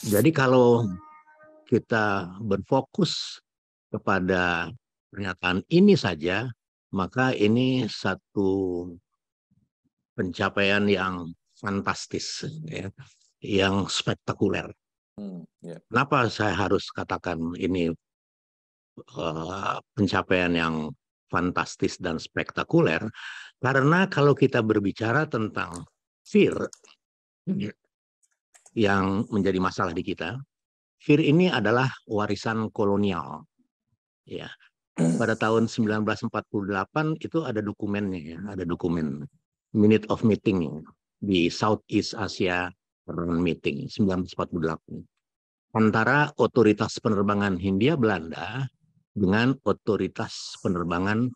Jadi kalau hmm. kita berfokus kepada pernyataan ini saja, maka ini satu pencapaian yang fantastis, ya, yang spektakuler. Hmm, ya. Kenapa saya harus katakan ini uh, pencapaian yang fantastis dan spektakuler? Karena kalau kita berbicara tentang fear, hmm yang menjadi masalah di kita. Fir ini adalah warisan kolonial. Ya. Pada tahun 1948 itu ada dokumennya, ya. ada dokumen Minute of Meeting di Southeast Asia Run Meeting 1948 antara otoritas penerbangan Hindia Belanda dengan otoritas penerbangan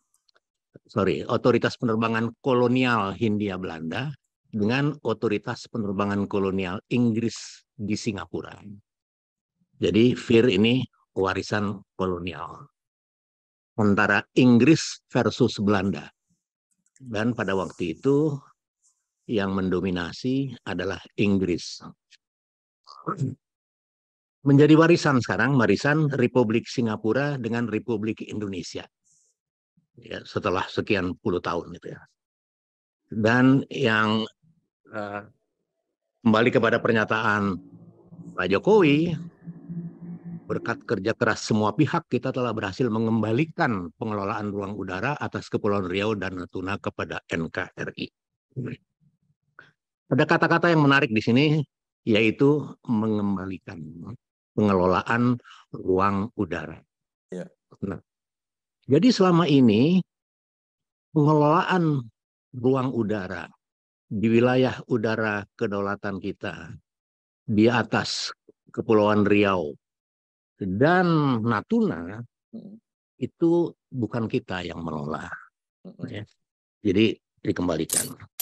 sorry otoritas penerbangan kolonial Hindia Belanda dengan otoritas penerbangan kolonial Inggris di Singapura. Jadi Fir ini warisan kolonial antara Inggris versus Belanda. Dan pada waktu itu yang mendominasi adalah Inggris. Menjadi warisan sekarang warisan Republik Singapura dengan Republik Indonesia. Ya, setelah sekian puluh tahun itu ya. Dan yang Eh, kembali kepada pernyataan Pak Jokowi, berkat kerja keras semua pihak kita telah berhasil mengembalikan pengelolaan ruang udara atas Kepulauan Riau dan Natuna kepada NKRI. Ada kata-kata yang menarik di sini yaitu mengembalikan pengelolaan ruang udara. Ya. Nah, jadi selama ini pengelolaan ruang udara di wilayah udara kedaulatan kita di atas Kepulauan Riau dan Natuna itu bukan kita yang mengelola. Ya. Jadi dikembalikan.